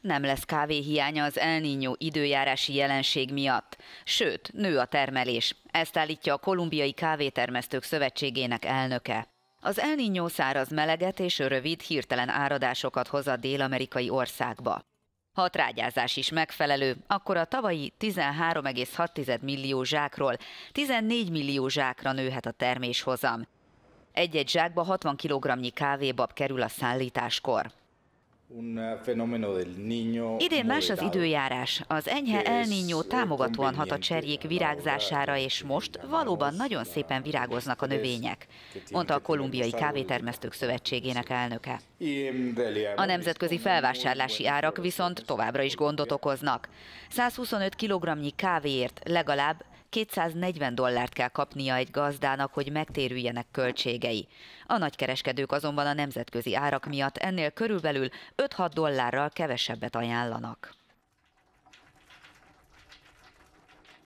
Nem lesz kávéhiánya az El Niño időjárási jelenség miatt. Sőt, nő a termelés. Ezt állítja a Kolumbiai Kávétermesztők Szövetségének elnöke. Az El Niño száraz meleget és rövid, hirtelen áradásokat hoz a dél-amerikai országba. Ha a trágyázás is megfelelő, akkor a tavalyi 13,6 millió zsákról 14 millió zsákra nőhet a terméshozam. Egy-egy zsákba 60 kg kávébab kerül a szállításkor. Eh, Idén az időjárás. Az enyhe El támogatóan hat a cserjék virágzására, és most valóban nagyon szépen virágoznak a növények, mondta a Kolumbiai Kávétermesztők Szövetségének elnöke. A nemzetközi felvásárlási árak viszont továbbra is gondot okoznak. 125 kg kávéért legalább 240 dollárt kell kapnia egy gazdának, hogy megtérüljenek költségei. A nagykereskedők azonban a nemzetközi árak miatt ennél körülbelül 5-6 dollárral kevesebbet ajánlanak.